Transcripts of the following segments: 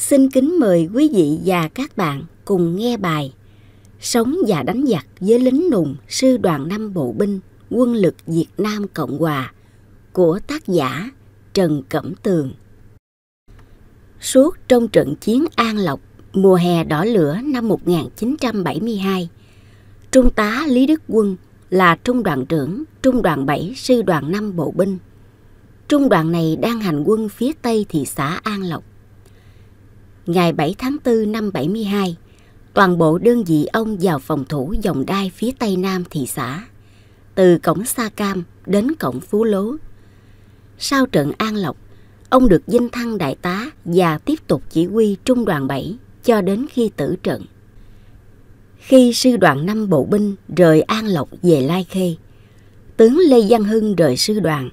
xin kính mời quý vị và các bạn cùng nghe bài Sống và đánh giặc với lính nùng sư đoàn 5 bộ binh quân lực Việt Nam Cộng Hòa của tác giả Trần Cẩm Tường. Suốt trong trận chiến An Lộc mùa hè đỏ lửa năm 1972, Trung tá Lý Đức Quân là trung đoàn trưởng Trung đoàn 7 Sư đoàn 5 Bộ binh. Trung đoàn này đang hành quân phía tây thị xã An Lộc ngày 7 tháng 4 năm 72, toàn bộ đơn vị ông vào phòng thủ dòng đai phía tây nam thị xã, từ cổng Sa Cam đến cổng Phú Lố. Sau trận An Lộc, ông được vinh thăng đại tá và tiếp tục chỉ huy trung đoàn 7 cho đến khi tử trận. Khi sư đoàn 5 bộ binh rời An Lộc về Lai Khê, tướng Lê Văn Hưng rời sư đoàn,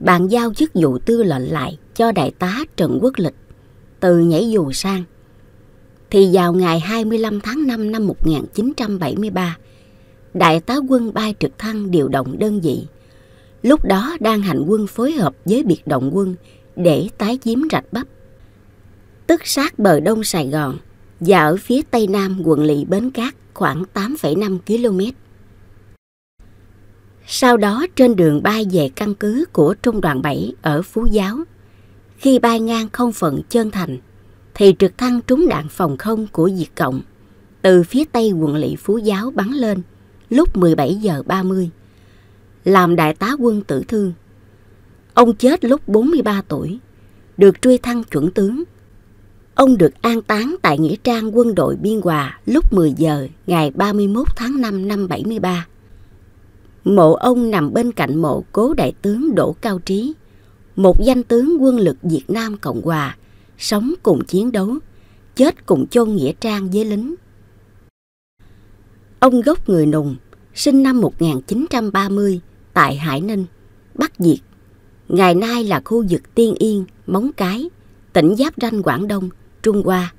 bàn giao chức vụ tư lệnh lại cho đại tá Trần Quốc Lịch từ nhảy dù sang. Thì vào ngày 25 tháng 5 năm 1973, Đại tá quân bay trực thăng điều động đơn vị. Lúc đó đang hành quân phối hợp với biệt động quân để tái chiếm rạch bắp. Tức sát bờ đông Sài Gòn và ở phía tây nam quận lỵ Bến Cát khoảng 8,5 km. Sau đó trên đường bay về căn cứ của Trung đoàn 7 ở Phú Giáo, khi bay ngang không phận chân thành thì trực thăng trúng đạn phòng không của diệt Cộng từ phía tây quận lỵ Phú Giáo bắn lên lúc 17 giờ 30 làm đại tá quân tử thương. Ông chết lúc 43 tuổi, được truy thăng chuẩn tướng. Ông được an táng tại Nghĩa trang quân đội Biên Hòa lúc 10 giờ ngày 31 tháng 5 năm 73. Mộ ông nằm bên cạnh mộ cố đại tướng Đỗ Cao Trí, một danh tướng quân lực Việt Nam Cộng Hòa, sống cùng chiến đấu, chết cùng chôn nghĩa trang với lính. Ông gốc người Nùng, sinh năm 1930 tại Hải Ninh, Bắc Việt. Ngày nay là khu vực Tiên Yên, Móng Cái, tỉnh Giáp Ranh Quảng Đông, Trung Hoa.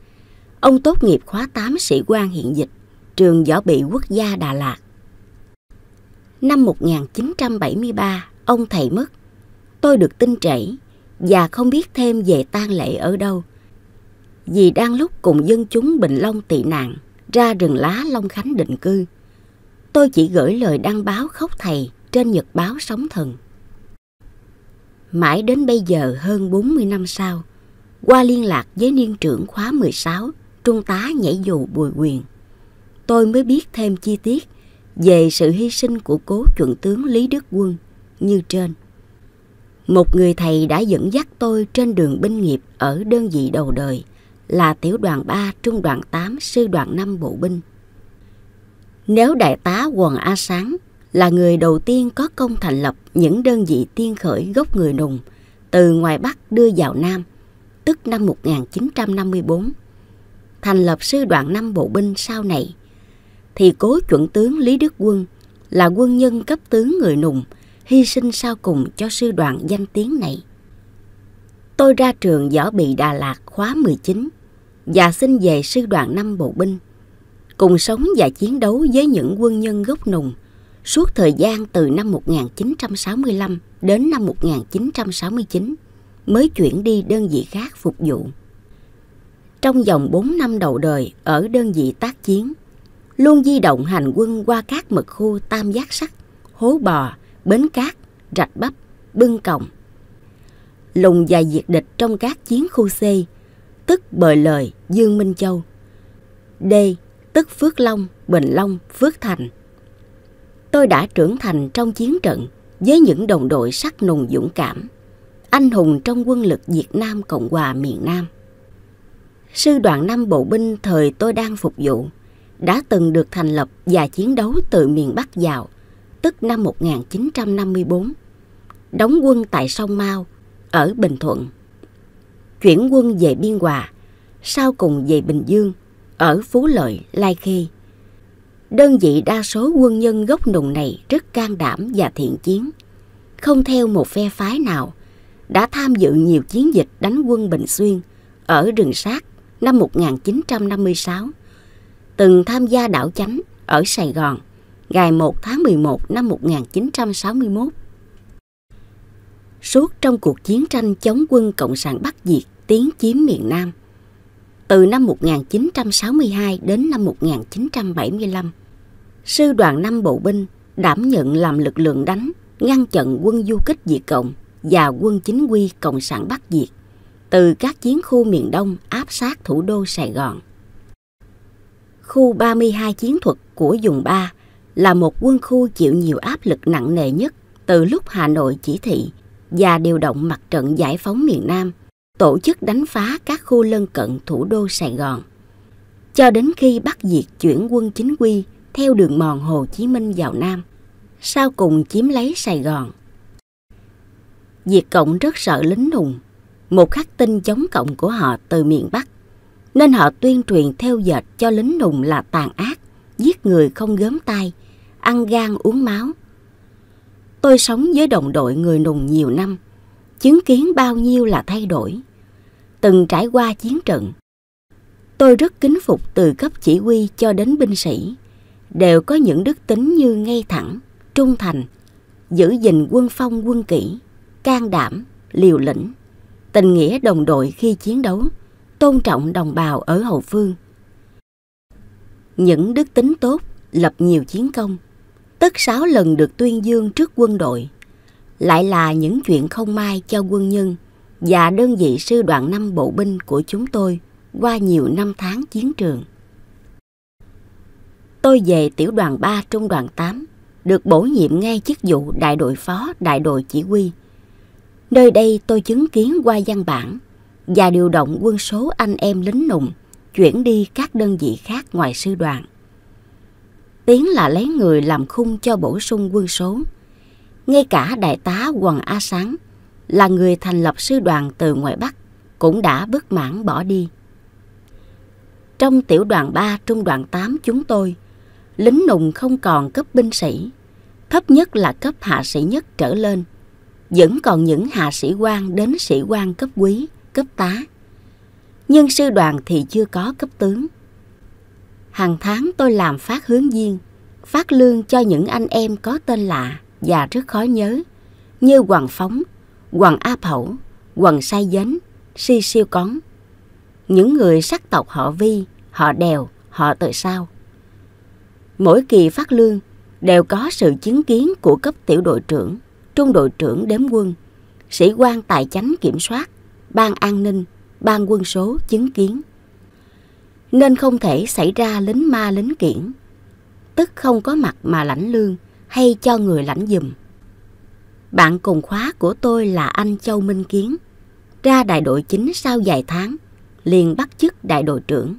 Ông tốt nghiệp khóa 8 sĩ quan hiện dịch, trường võ bị quốc gia Đà Lạt. Năm 1973, ông thầy mất, tôi được tin chảy và không biết thêm về tang lễ ở đâu. Vì đang lúc cùng dân chúng Bình Long tị nạn ra rừng lá Long Khánh định cư, tôi chỉ gửi lời đăng báo khóc thầy trên nhật báo Sóng Thần. Mãi đến bây giờ hơn 40 năm sau, qua liên lạc với niên trưởng khóa 16, Trung tá Nhảy Dù Bùi Quyền, tôi mới biết thêm chi tiết về sự hy sinh của cố chuẩn tướng Lý Đức Quân như trên. Một người thầy đã dẫn dắt tôi trên đường binh nghiệp ở đơn vị đầu đời là tiểu đoàn 3, trung đoàn 8, sư đoàn 5 bộ binh. Nếu đại tá Hoàng A Sáng là người đầu tiên có công thành lập những đơn vị tiên khởi gốc người nùng từ ngoài Bắc đưa vào Nam, tức năm 1954, thành lập sư đoàn 5 bộ binh sau này, thì cố chuẩn tướng Lý Đức Quân là quân nhân cấp tướng người nùng – hy sinh sau cùng cho sư đoàn danh tiếng này. Tôi ra trường võ bị Đà Lạt khóa 19 và xin về sư đoàn 5 bộ binh, cùng sống và chiến đấu với những quân nhân gốc nùng suốt thời gian từ năm 1965 đến năm 1969 mới chuyển đi đơn vị khác phục vụ. Trong vòng 4 năm đầu đời ở đơn vị tác chiến, luôn di động hành quân qua các mật khu tam giác sắt, hố bò bến cát, rạch bắp, bưng còng. Lùng dài diệt địch trong các chiến khu C, tức Bời Lời, Dương Minh Châu. D, tức Phước Long, Bình Long, Phước Thành. Tôi đã trưởng thành trong chiến trận với những đồng đội sắc nùng dũng cảm, anh hùng trong quân lực Việt Nam Cộng hòa miền Nam. Sư đoàn 5 bộ binh thời tôi đang phục vụ đã từng được thành lập và chiến đấu từ miền Bắc vào tức năm 1954, đóng quân tại sông Mao ở Bình Thuận, chuyển quân về Biên Hòa, sau cùng về Bình Dương ở Phú Lợi, Lai Khê. Đơn vị đa số quân nhân gốc nùng này rất can đảm và thiện chiến, không theo một phe phái nào, đã tham dự nhiều chiến dịch đánh quân Bình Xuyên ở rừng Sát năm 1956, từng tham gia đảo Chánh ở Sài Gòn ngày 1 tháng 11 năm 1961. Suốt trong cuộc chiến tranh chống quân Cộng sản Bắc Việt tiến chiếm miền Nam, từ năm 1962 đến năm 1975, sư đoàn 5 bộ binh đảm nhận làm lực lượng đánh, ngăn chặn quân du kích Việt Cộng và quân chính quy Cộng sản Bắc Việt từ các chiến khu miền Đông áp sát thủ đô Sài Gòn. Khu 32 chiến thuật của vùng 3 là một quân khu chịu nhiều áp lực nặng nề nhất từ lúc Hà Nội chỉ thị và điều động mặt trận giải phóng miền Nam, tổ chức đánh phá các khu lân cận thủ đô Sài Gòn. Cho đến khi bắt diệt chuyển quân chính quy theo đường mòn Hồ Chí Minh vào Nam, sau cùng chiếm lấy Sài Gòn. Việt Cộng rất sợ lính hùng, một khắc tin chống cộng của họ từ miền Bắc, nên họ tuyên truyền theo dệt cho lính hùng là tàn ác, giết người không gớm tay – ăn gan uống máu. Tôi sống với đồng đội người nùng nhiều năm, chứng kiến bao nhiêu là thay đổi, từng trải qua chiến trận. Tôi rất kính phục từ cấp chỉ huy cho đến binh sĩ, đều có những đức tính như ngay thẳng, trung thành, giữ gìn quân phong quân kỷ, can đảm, liều lĩnh, tình nghĩa đồng đội khi chiến đấu, tôn trọng đồng bào ở hậu phương. Những đức tính tốt lập nhiều chiến công, tức sáu lần được tuyên dương trước quân đội, lại là những chuyện không may cho quân nhân và đơn vị sư đoàn năm bộ binh của chúng tôi qua nhiều năm tháng chiến trường. Tôi về tiểu đoàn 3 trung đoàn 8, được bổ nhiệm ngay chức vụ đại đội phó đại đội chỉ huy. Nơi đây tôi chứng kiến qua văn bản và điều động quân số anh em lính nùng chuyển đi các đơn vị khác ngoài sư đoàn tiến là lấy người làm khung cho bổ sung quân số. Ngay cả đại tá Hoàng A Sáng là người thành lập sư đoàn từ ngoại Bắc cũng đã bất mãn bỏ đi. Trong tiểu đoàn 3 trung đoàn 8 chúng tôi, lính nùng không còn cấp binh sĩ, thấp nhất là cấp hạ sĩ nhất trở lên, vẫn còn những hạ sĩ quan đến sĩ quan cấp quý, cấp tá. Nhưng sư đoàn thì chưa có cấp tướng hàng tháng tôi làm phát hướng viên, phát lương cho những anh em có tên lạ và rất khó nhớ, như Hoàng Phóng, Hoàng A Phẩu, Hoàng Sai Dến, Si Siêu Cón. Những người sắc tộc họ Vi, họ Đèo, họ Tự Sao. Mỗi kỳ phát lương đều có sự chứng kiến của cấp tiểu đội trưởng, trung đội trưởng đếm quân, sĩ quan tài chánh kiểm soát, ban an ninh, ban quân số chứng kiến nên không thể xảy ra lính ma lính kiển, tức không có mặt mà lãnh lương hay cho người lãnh dùm. Bạn cùng khóa của tôi là anh Châu Minh Kiến, ra đại đội chính sau vài tháng, liền bắt chức đại đội trưởng.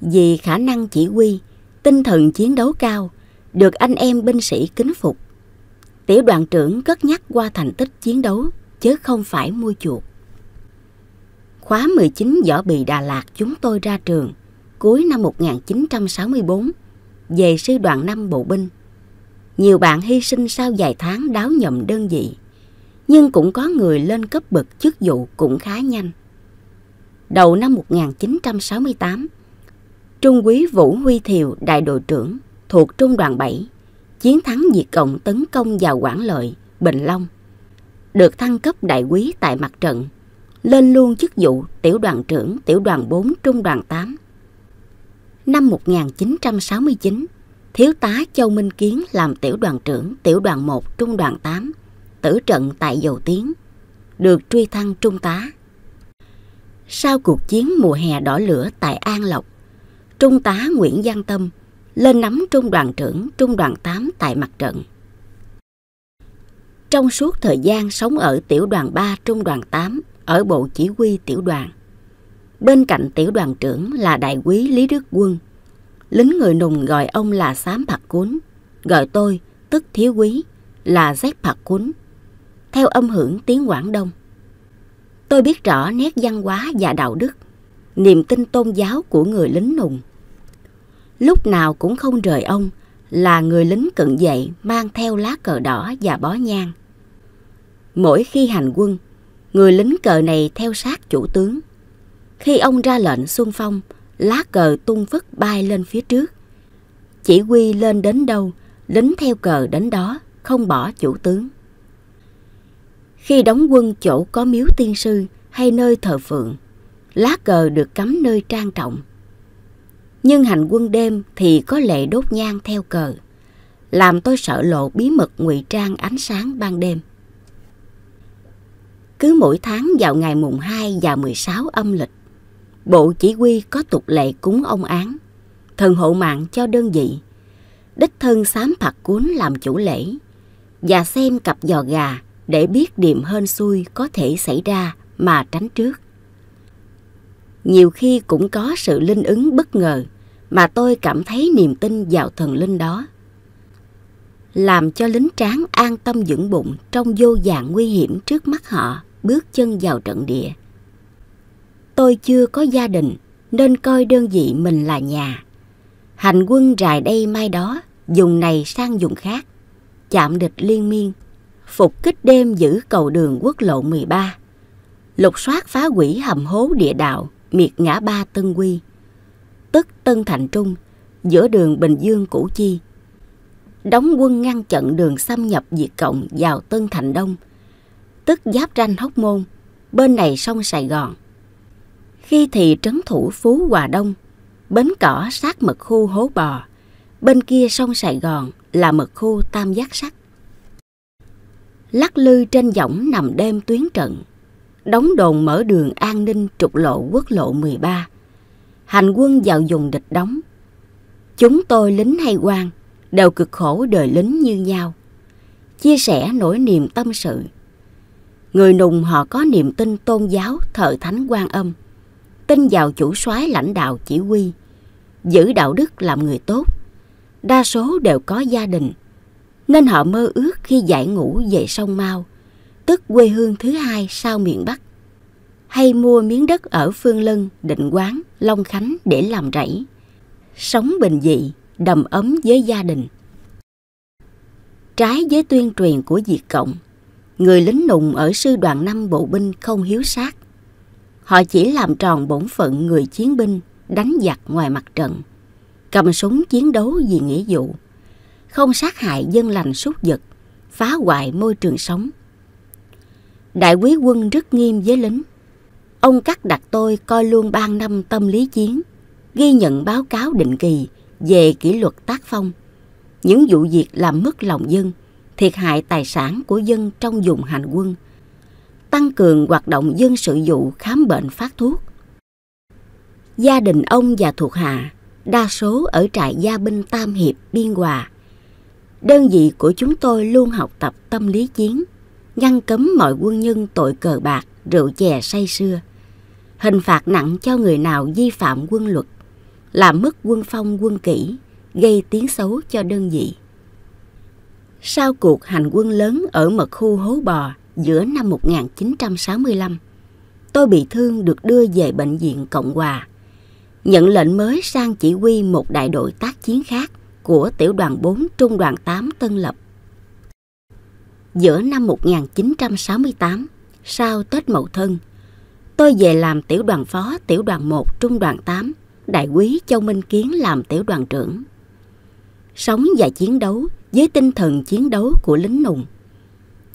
Vì khả năng chỉ huy, tinh thần chiến đấu cao, được anh em binh sĩ kính phục. Tiểu đoàn trưởng cất nhắc qua thành tích chiến đấu, chứ không phải mua chuộc. Khóa 19 Võ Bì Đà Lạt chúng tôi ra trường cuối năm 1964 về sư đoàn 5 bộ binh. Nhiều bạn hy sinh sau vài tháng đáo nhầm đơn vị, nhưng cũng có người lên cấp bậc chức vụ cũng khá nhanh. Đầu năm 1968, Trung úy Vũ Huy Thiều, đại đội trưởng thuộc Trung đoàn 7, chiến thắng diệt cộng tấn công vào Quảng Lợi, Bình Long, được thăng cấp đại úy tại mặt trận lên luôn chức vụ tiểu đoàn trưởng tiểu đoàn 4 trung đoàn 8. Năm 1969, Thiếu tá Châu Minh Kiến làm tiểu đoàn trưởng tiểu đoàn 1 trung đoàn 8, tử trận tại Dầu Tiến, được truy thăng trung tá. Sau cuộc chiến mùa hè đỏ lửa tại An Lộc, trung tá Nguyễn Giang Tâm lên nắm trung đoàn trưởng trung đoàn 8 tại mặt trận. Trong suốt thời gian sống ở tiểu đoàn 3 trung đoàn 8, ở bộ chỉ huy tiểu đoàn. Bên cạnh tiểu đoàn trưởng là đại quý Lý Đức Quân. Lính người nùng gọi ông là Sám Phạt cún gọi tôi, tức thiếu quý, là Dép Phạt cún Theo âm hưởng tiếng Quảng Đông. Tôi biết rõ nét văn hóa và đạo đức, niềm tin tôn giáo của người lính nùng. Lúc nào cũng không rời ông là người lính cận dậy mang theo lá cờ đỏ và bó nhang. Mỗi khi hành quân, người lính cờ này theo sát chủ tướng. Khi ông ra lệnh xuân phong, lá cờ tung phất bay lên phía trước. Chỉ huy lên đến đâu, lính theo cờ đến đó, không bỏ chủ tướng. Khi đóng quân chỗ có miếu tiên sư hay nơi thờ phượng, lá cờ được cắm nơi trang trọng. Nhưng hành quân đêm thì có lệ đốt nhang theo cờ, làm tôi sợ lộ bí mật ngụy trang ánh sáng ban đêm cứ mỗi tháng vào ngày mùng 2 và 16 âm lịch, Bộ Chỉ huy có tục lệ cúng ông án, thần hộ mạng cho đơn vị, đích thân sám phạt cuốn làm chủ lễ và xem cặp giò gà để biết điểm hên xui có thể xảy ra mà tránh trước. Nhiều khi cũng có sự linh ứng bất ngờ mà tôi cảm thấy niềm tin vào thần linh đó. Làm cho lính tráng an tâm dưỡng bụng trong vô dạng nguy hiểm trước mắt họ bước chân vào trận địa. Tôi chưa có gia đình nên coi đơn vị mình là nhà. Hành quân rài đây mai đó, dùng này sang dùng khác, chạm địch liên miên, phục kích đêm giữ cầu đường quốc lộ 13, lục soát phá quỷ hầm hố địa đạo, miệt ngã ba Tân Quy, tức Tân Thành Trung, giữa đường Bình Dương Củ Chi. Đóng quân ngăn chặn đường xâm nhập diệt cộng vào Tân Thành Đông – tức giáp ranh hóc môn bên này sông sài gòn khi thì trấn thủ phú hòa đông bến cỏ sát mật khu hố bò bên kia sông sài gòn là mật khu tam giác sắt lắc lư trên võng nằm đêm tuyến trận đóng đồn mở đường an ninh trục lộ quốc lộ 13 hành quân vào dùng địch đóng chúng tôi lính hay quan đều cực khổ đời lính như nhau chia sẻ nỗi niềm tâm sự người nùng họ có niềm tin tôn giáo thờ thánh quan âm tin vào chủ soái lãnh đạo chỉ huy giữ đạo đức làm người tốt đa số đều có gia đình nên họ mơ ước khi giải ngũ về sông mau tức quê hương thứ hai sau miền bắc hay mua miếng đất ở phương lân định quán long khánh để làm rẫy sống bình dị đầm ấm với gia đình trái với tuyên truyền của diệt cộng người lính nùng ở sư đoàn 5 bộ binh không hiếu sát. Họ chỉ làm tròn bổn phận người chiến binh đánh giặc ngoài mặt trận, cầm súng chiến đấu vì nghĩa vụ, không sát hại dân lành súc vật, phá hoại môi trường sống. Đại quý quân rất nghiêm với lính. Ông cắt đặt tôi coi luôn ban năm tâm lý chiến, ghi nhận báo cáo định kỳ về kỷ luật tác phong, những vụ việc làm mất lòng dân, thiệt hại tài sản của dân trong dùng hành quân, tăng cường hoạt động dân sự vụ khám bệnh phát thuốc. Gia đình ông và thuộc hạ đa số ở trại gia binh Tam Hiệp Biên Hòa. Đơn vị của chúng tôi luôn học tập tâm lý chiến, ngăn cấm mọi quân nhân tội cờ bạc, rượu chè say sưa, hình phạt nặng cho người nào vi phạm quân luật, làm mất quân phong quân kỷ, gây tiếng xấu cho đơn vị sau cuộc hành quân lớn ở mật khu Hố Bò giữa năm 1965. Tôi bị thương được đưa về bệnh viện Cộng Hòa. Nhận lệnh mới sang chỉ huy một đại đội tác chiến khác của tiểu đoàn 4 trung đoàn 8 Tân Lập. Giữa năm 1968, sau Tết Mậu Thân, tôi về làm tiểu đoàn phó tiểu đoàn 1 trung đoàn 8, đại quý Châu Minh Kiến làm tiểu đoàn trưởng sống và chiến đấu với tinh thần chiến đấu của lính nùng.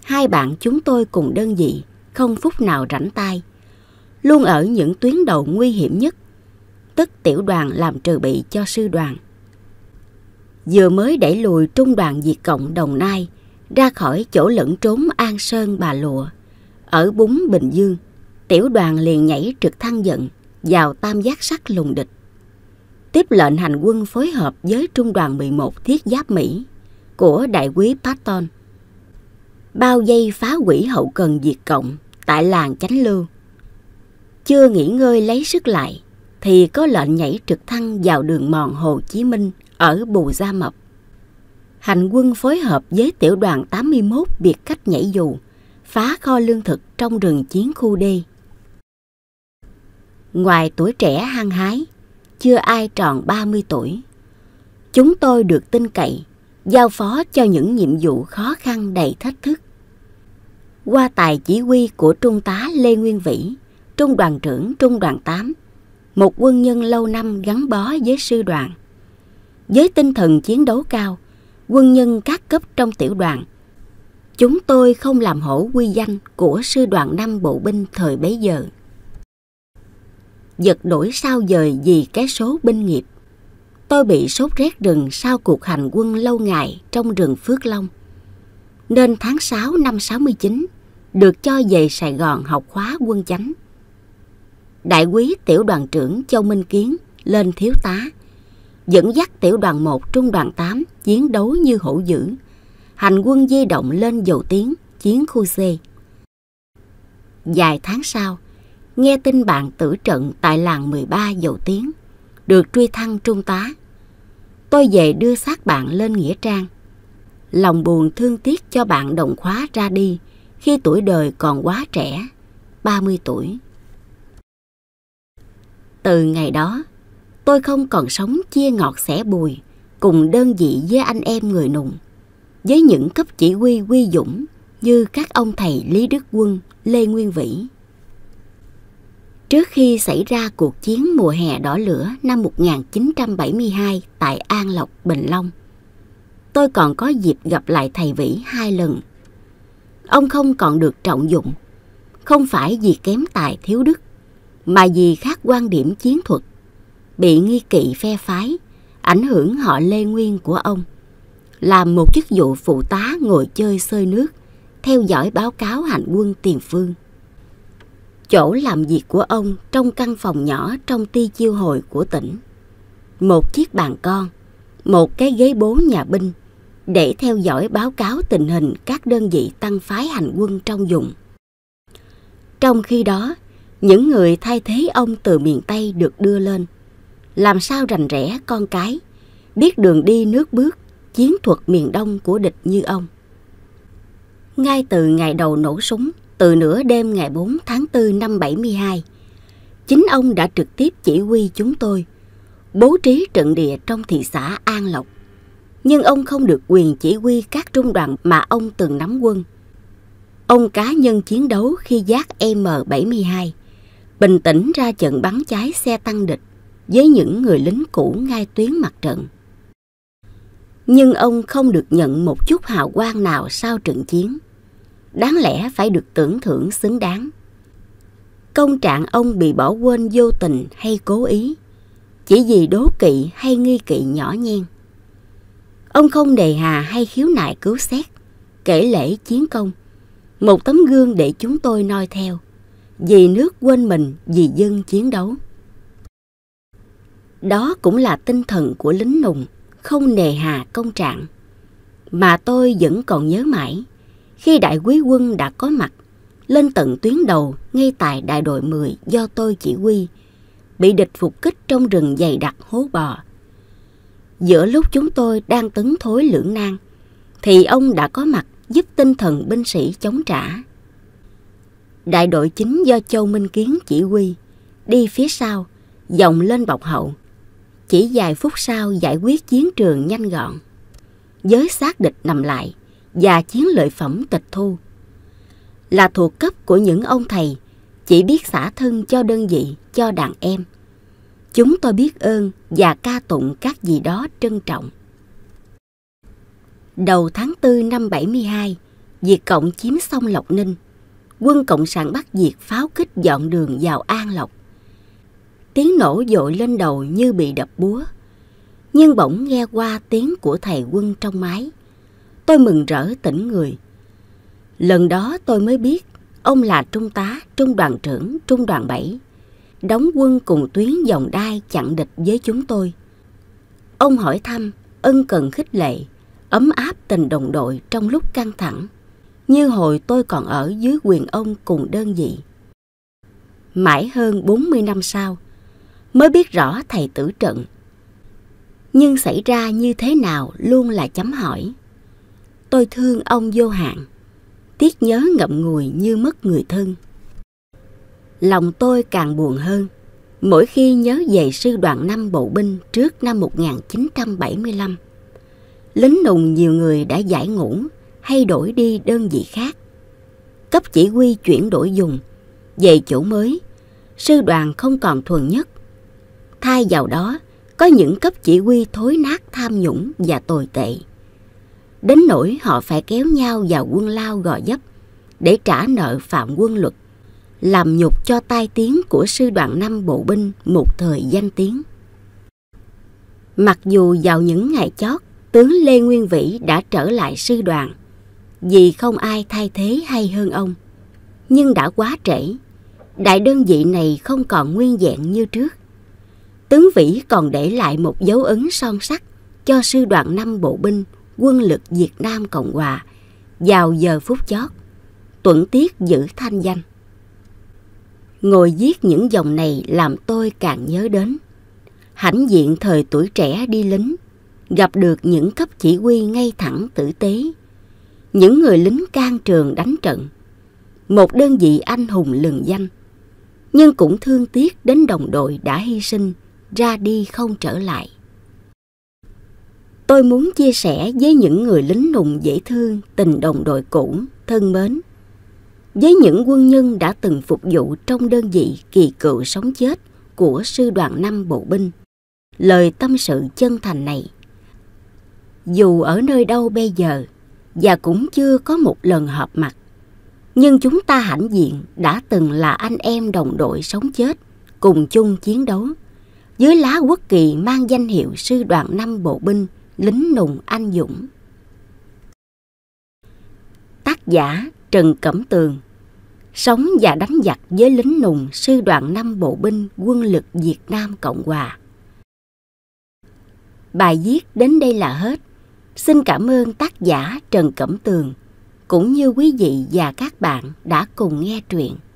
Hai bạn chúng tôi cùng đơn vị, không phút nào rảnh tay, luôn ở những tuyến đầu nguy hiểm nhất, tức tiểu đoàn làm trừ bị cho sư đoàn. Vừa mới đẩy lùi trung đoàn diệt Cộng Đồng Nai ra khỏi chỗ lẫn trốn An Sơn Bà Lụa, ở Búng Bình Dương, tiểu đoàn liền nhảy trực thăng giận vào tam giác sắt lùng địch tiếp lệnh hành quân phối hợp với Trung đoàn 11 thiết giáp Mỹ của Đại quý Patton. Bao dây phá hủy hậu cần diệt cộng tại làng Chánh Lưu. Chưa nghỉ ngơi lấy sức lại thì có lệnh nhảy trực thăng vào đường mòn Hồ Chí Minh ở Bù Gia Mập. Hành quân phối hợp với tiểu đoàn 81 biệt cách nhảy dù, phá kho lương thực trong rừng chiến khu D. Ngoài tuổi trẻ hăng hái, chưa ai tròn 30 tuổi. Chúng tôi được tin cậy, giao phó cho những nhiệm vụ khó khăn đầy thách thức. Qua tài chỉ huy của Trung tá Lê Nguyên Vĩ, Trung đoàn trưởng Trung đoàn 8, một quân nhân lâu năm gắn bó với sư đoàn. Với tinh thần chiến đấu cao, quân nhân các cấp trong tiểu đoàn, chúng tôi không làm hổ quy danh của sư đoàn 5 bộ binh thời bấy giờ giật đổi sao dời vì cái số binh nghiệp. Tôi bị sốt rét rừng sau cuộc hành quân lâu ngày trong rừng Phước Long. Nên tháng 6 năm 69, được cho về Sài Gòn học khóa quân chánh. Đại quý tiểu đoàn trưởng Châu Minh Kiến lên thiếu tá, dẫn dắt tiểu đoàn 1 trung đoàn 8 chiến đấu như hổ dữ, hành quân di động lên dầu tiếng, chiến khu C. dài tháng sau, nghe tin bạn tử trận tại làng 13 Dầu tiếng được truy thăng trung tá. Tôi về đưa xác bạn lên Nghĩa Trang. Lòng buồn thương tiếc cho bạn đồng khóa ra đi khi tuổi đời còn quá trẻ, 30 tuổi. Từ ngày đó, tôi không còn sống chia ngọt sẻ bùi cùng đơn vị với anh em người nùng, với những cấp chỉ huy quy dũng như các ông thầy Lý Đức Quân, Lê Nguyên Vĩ trước khi xảy ra cuộc chiến mùa hè đỏ lửa năm 1972 tại An Lộc, Bình Long. Tôi còn có dịp gặp lại thầy Vĩ hai lần. Ông không còn được trọng dụng, không phải vì kém tài thiếu đức, mà vì khác quan điểm chiến thuật, bị nghi kỵ phe phái, ảnh hưởng họ lê nguyên của ông. Làm một chức vụ phụ tá ngồi chơi sơi nước, theo dõi báo cáo hành quân tiền phương chỗ làm việc của ông trong căn phòng nhỏ trong ti chiêu hội của tỉnh. Một chiếc bàn con, một cái ghế bố nhà binh để theo dõi báo cáo tình hình các đơn vị tăng phái hành quân trong dùng Trong khi đó, những người thay thế ông từ miền Tây được đưa lên. Làm sao rành rẽ con cái, biết đường đi nước bước, chiến thuật miền Đông của địch như ông. Ngay từ ngày đầu nổ súng, từ nửa đêm ngày 4 tháng 4 năm 72, chính ông đã trực tiếp chỉ huy chúng tôi bố trí trận địa trong thị xã An Lộc. Nhưng ông không được quyền chỉ huy các trung đoàn mà ông từng nắm quân. Ông cá nhân chiến đấu khi giác M72, bình tĩnh ra trận bắn cháy xe tăng địch với những người lính cũ ngay tuyến mặt trận. Nhưng ông không được nhận một chút hào quang nào sau trận chiến đáng lẽ phải được tưởng thưởng xứng đáng. Công trạng ông bị bỏ quên vô tình hay cố ý, chỉ vì đố kỵ hay nghi kỵ nhỏ nhen. Ông không đề hà hay khiếu nại cứu xét, kể lễ chiến công, một tấm gương để chúng tôi noi theo, vì nước quên mình, vì dân chiến đấu. Đó cũng là tinh thần của lính nùng, không nề hà công trạng, mà tôi vẫn còn nhớ mãi khi đại quý quân đã có mặt, lên tận tuyến đầu ngay tại đại đội 10 do tôi chỉ huy, bị địch phục kích trong rừng dày đặc hố bò. Giữa lúc chúng tôi đang tấn thối lưỡng nan, thì ông đã có mặt giúp tinh thần binh sĩ chống trả. Đại đội chính do Châu Minh Kiến chỉ huy, đi phía sau, dòng lên bọc hậu. Chỉ vài phút sau giải quyết chiến trường nhanh gọn. Giới xác địch nằm lại, và chiến lợi phẩm tịch thu. Là thuộc cấp của những ông thầy, chỉ biết xả thân cho đơn vị, cho đàn em. Chúng tôi biết ơn và ca tụng các gì đó trân trọng. Đầu tháng 4 năm 72, Việt Cộng chiếm sông Lộc Ninh. Quân Cộng sản bắt Việt pháo kích dọn đường vào An Lộc. Tiếng nổ dội lên đầu như bị đập búa. Nhưng bỗng nghe qua tiếng của thầy quân trong mái tôi mừng rỡ tỉnh người. Lần đó tôi mới biết ông là trung tá, trung đoàn trưởng, trung đoàn 7, đóng quân cùng tuyến dòng đai chặn địch với chúng tôi. Ông hỏi thăm, ân cần khích lệ, ấm áp tình đồng đội trong lúc căng thẳng, như hồi tôi còn ở dưới quyền ông cùng đơn vị. Mãi hơn 40 năm sau, mới biết rõ thầy tử trận. Nhưng xảy ra như thế nào luôn là chấm hỏi tôi thương ông vô hạn tiếc nhớ ngậm ngùi như mất người thân lòng tôi càng buồn hơn mỗi khi nhớ về sư đoàn năm bộ binh trước năm 1975. Lính nùng nhiều người đã giải ngũ hay đổi đi đơn vị khác. Cấp chỉ huy chuyển đổi dùng, về chỗ mới, sư đoàn không còn thuần nhất. Thay vào đó, có những cấp chỉ huy thối nát tham nhũng và tồi tệ đến nỗi họ phải kéo nhau vào quân lao gò dấp để trả nợ phạm quân luật, làm nhục cho tai tiếng của sư đoàn năm bộ binh một thời danh tiếng. Mặc dù vào những ngày chót, tướng Lê Nguyên Vĩ đã trở lại sư đoàn, vì không ai thay thế hay hơn ông. Nhưng đã quá trễ, đại đơn vị này không còn nguyên vẹn như trước. Tướng Vĩ còn để lại một dấu ấn son sắc cho sư đoàn năm bộ binh quân lực Việt Nam Cộng Hòa vào giờ phút chót, tuẩn tiết giữ thanh danh. Ngồi viết những dòng này làm tôi càng nhớ đến. Hãnh diện thời tuổi trẻ đi lính, gặp được những cấp chỉ huy ngay thẳng tử tế, những người lính can trường đánh trận, một đơn vị anh hùng lừng danh, nhưng cũng thương tiếc đến đồng đội đã hy sinh, ra đi không trở lại tôi muốn chia sẻ với những người lính lùng dễ thương, tình đồng đội cũ, thân mến. Với những quân nhân đã từng phục vụ trong đơn vị kỳ cựu sống chết của sư đoàn 5 bộ binh. Lời tâm sự chân thành này. Dù ở nơi đâu bây giờ, và cũng chưa có một lần họp mặt, nhưng chúng ta hãnh diện đã từng là anh em đồng đội sống chết, cùng chung chiến đấu, dưới lá quốc kỳ mang danh hiệu sư đoàn 5 bộ binh – lính nùng anh dũng. Tác giả Trần Cẩm Tường Sống và đánh giặc với lính nùng sư đoàn năm bộ binh quân lực Việt Nam Cộng Hòa. Bài viết đến đây là hết. Xin cảm ơn tác giả Trần Cẩm Tường cũng như quý vị và các bạn đã cùng nghe truyện.